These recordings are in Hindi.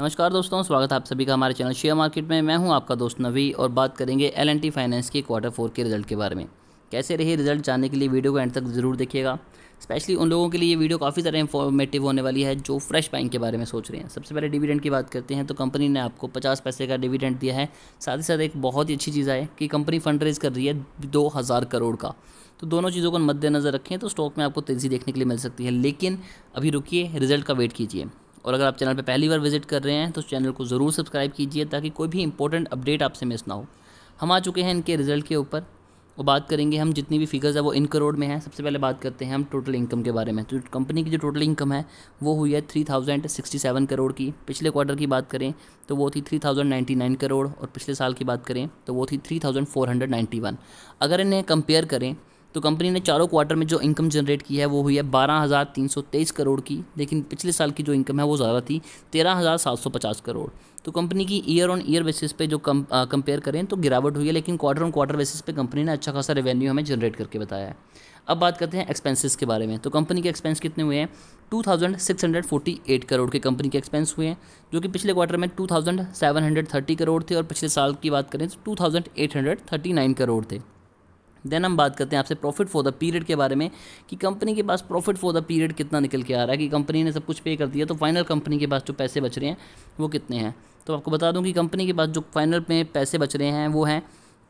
नमस्कार दोस्तों स्वागत है आप सभी का हमारे चैनल शेयर मार्केट में मैं हूं आपका दोस्त नवी और बात करेंगे एल फाइनेंस के क्वार्टर फोर के रिजल्ट के बारे में कैसे रहे रिजल्ट जानने के लिए वीडियो को एंड तक ज़रूर देखिएगा स्पेशली उन लोगों के लिए ये वीडियो काफ़ी ज़्यादा इन्फॉर्मेटिव होने वाली है जो फ्रेश बैंक के बारे में सोच रहे हैं सबसे पहले डिविडेंड की बात करते हैं तो कंपनी ने आपको पचास पैसे का डिविडेंड दिया है साथ ही साथ एक बहुत ही अच्छी चीज़ है कि कंपनी फंड रेज कर रही है दो हज़ार करोड़ का तो दोनों चीज़ों को मद्देनज़र रखें तो स्टॉक में आपको तेज़ी देखने के लिए मिल सकती है लेकिन अभी रुकिए रिजल्ट का वेट कीजिए और अगर आप चैनल पर पहली बार विजिट कर रहे हैं तो चैनल को ज़रूर सब्सक्राइब कीजिए ताकि कोई भी इंपॉर्टेंट अपडेट आपसे मिस ना हो हम आ चुके हैं इनके रिजल्ट के ऊपर और बात करेंगे हम जितनी भी फिगर्स है वो इन करोड़ में हैं सबसे पहले बात करते हैं हम टोटल इनकम के बारे में तो कंपनी की जो टोटल इनकम है वो हुई है three thousand sixty seven crore की पिछले क्वार्टर की बात करें तो वो थी three thousand ninety nine crore और पिछले साल की बात करें तो वो थी three thousand four hundred ninety one अगर इन्हें कंपेयर करें तो कंपनी ने चारों क्वार्टर में जो इनकम जनरेट की है वो हुई है बारह हज़ार तीन सौ तेईस करोड़ की लेकिन पिछले साल की जो इनकम है वो ज़्यादा थी तेरह हज़ार सात सौ पचास करोड़ तो कंपनी की ईयर ऑन ईयर बेसिस पे जो कम कंपेयर करें तो गिरावट हुई है लेकिन क्वार्टर ऑन क्वार्टर बेसिस पे कंपनी ने अच्छा खासा रेवेन्यू हमें जनरेट करके बताया है अब बात करते हैं एक्सपेंसेस के बारे में तो कंपनी के एक्सपेंस कितने हुए हैं 2648 करोड़ के कंपनी के एक्सपेंस हुए हैं जो कि पिछले क्वार्टर में 2730 करोड़ थे और पिछले साल की बात करें तो 2839 करोड़ थे देन हम बात करते हैं आपसे प्रॉफिट फॉर द पीरियड के बारे में कि कंपनी के पास प्रॉफिट फॉर द पीरियड कितना निकल के आ रहा है कि कंपनी ने सब कुछ पे कर दिया तो फाइनल कंपनी के पास जो पैसे बच रहे हैं वो कितने हैं तो आपको बता दूं कि कंपनी के पास जो फाइनल में पैसे बच रहे हैं वो हैं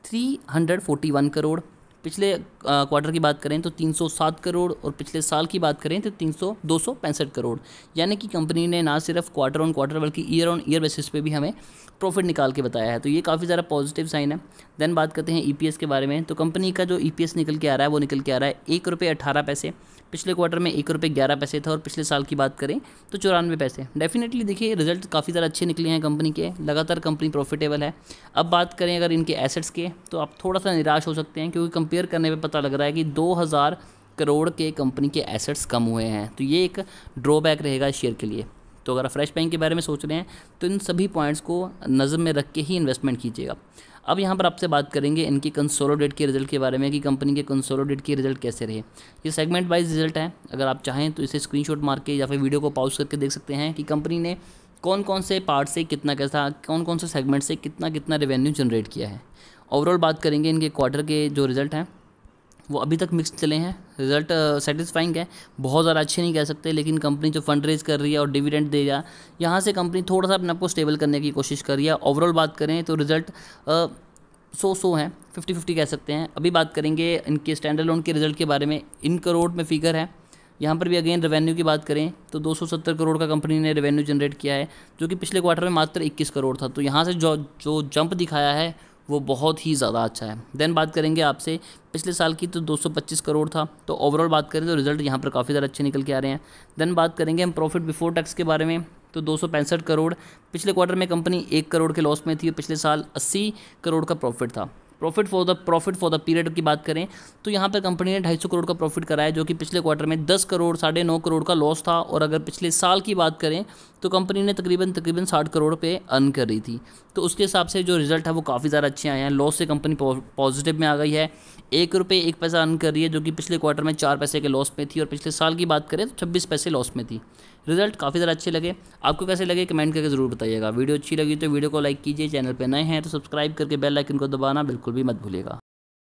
three hundred forty one crore पिछले क्वार्टर की बात करें तो 307 करोड़ और पिछले साल की बात करें तो तीन सौ दो सौ पैंसठ करोड़ यानी कि कंपनी ने ना सिर्फ क्वार्टर ऑन क्वार्टर बल्कि ईयर ऑन ईयर बेसिस पे भी हमें प्रॉफिट निकाल के बताया है तो ये काफ़ी ज़्यादा पॉजिटिव साइन है देन बात करते हैं ई e के बारे में तो कंपनी का जो ई e निकल के आ रहा है वो निकल के आ रहा है एक रुपये अठारह पैसे पिछले क्वार्टर में एक रुपये ग्यारह पैसे था और पिछले साल की बात करें तो चौरानवे पैसे डेफिनेटली देखिए रिजल्ट काफ़ी ज़्यादा अच्छे निकले हैं कंपनी के लगातार कंपनी प्रॉफिटेबल है अब बात करें अगर इनके एसेट्स के तो आप थोड़ा सा निराश हो सकते हैं क्योंकि कंपनी कंपेयर करने पे पता लग रहा है कि 2000 करोड़ के कंपनी के एसेट्स कम हुए हैं तो ये एक ड्रॉबैक रहेगा शेयर के लिए तो अगर आप फ्रेश बैंक के बारे में सोच रहे हैं तो इन सभी पॉइंट्स को नज़र में रख के ही इन्वेस्टमेंट कीजिएगा अब यहाँ पर आपसे बात करेंगे इनकी कंसोलोडेट के रिजल्ट के बारे में कि कंपनी के कंसोलोडेट के रिजल्ट कैसे रहे ये सेगमेंट वाइज रिजल्ट है अगर आप चाहें तो इसे शॉट मार के या फिर वीडियो को पॉज करके देख सकते हैं कि कंपनी ने कौन कौन से पार्ट से कितना कैसा कौन कौन से सेगमेंट से कितना कितना रेवेन्यू जनरेट किया है ओवरऑल बात करेंगे इनके क्वार्टर के जो रिज़ल्ट हैं वो अभी तक मिक्स चले हैं रिजल्ट सेटिस्फाइंग uh, है बहुत ज़्यादा अच्छे नहीं कह सकते लेकिन कंपनी जो फंड रेज कर रही है और डिविडेंड दे रहा है यहाँ से कंपनी थोड़ा सा अपने आपको स्टेबल करने की कोशिश कर रही है ओवरऑल बात करें तो रिजल्ट सो सो है फिफ्टी फिफ्टी कह सकते हैं अभी बात करेंगे इनके स्टैंडर्ड लोन के रिजल्ट के बारे में इन करोड़ में फिगर है यहाँ पर भी अगेन रेवेन्यू की बात करें तो 270 करोड़ का कंपनी ने रेवेन्यू जनरेट किया है जो कि पिछले क्वार्टर में मात्र 21 करोड़ था तो यहाँ से जो जो जंप दिखाया है वो बहुत ही ज़्यादा अच्छा है देन बात करेंगे आपसे पिछले साल की तो 225 करोड़ था तो ओवरऑल बात करें तो रिजल्ट यहाँ पर काफ़ी ज़्यादा अच्छे निकल के आ रहे हैं देन बात करेंगे हम प्रॉफिट बिफोर टैक्स के बारे में तो दो करोड़ पिछले क्वार्टर में कंपनी एक करोड़ के लॉस में थी और पिछले साल अस्सी करोड़ का प्रॉफिट था profit for the profit for the period की बात करें तो यहाँ पर कंपनी ने ढाई करोड़ का प्रॉफिट कराया जो कि पिछले क्वार्टर में दस करोड़ साढ़े नौ करोड़ का लॉस था और अगर पिछले साल की बात करें तो कंपनी ने तकरीबन तकरीबन साठ करोड़ पे अर्न कर रही थी तो उसके हिसाब से जो रिजल्ट है वो काफ़ी ज़्यादा अच्छे आए हैं लॉस से कंपनी पॉजिटिव में आ गई है एक रुपये एक पैसा अर्न कर रही है जो कि पिछले क्वार्टर में चार पैसे के लॉस में थी और पिछले साल की बात करें तो छब्बीस पैसे लॉस में थी रिजल्ट काफ़ी ज़्यादा अच्छे लगे आपको कैसे लगे कमेंट करके ज़रूर बताइएगा वीडियो अच्छी लगी तो वीडियो को लाइक कीजिए चैनल पर नए हैं तो सब्सक्राइब करके बेल आइकन को दबाना बिल्कुल भी मत भूलिएगा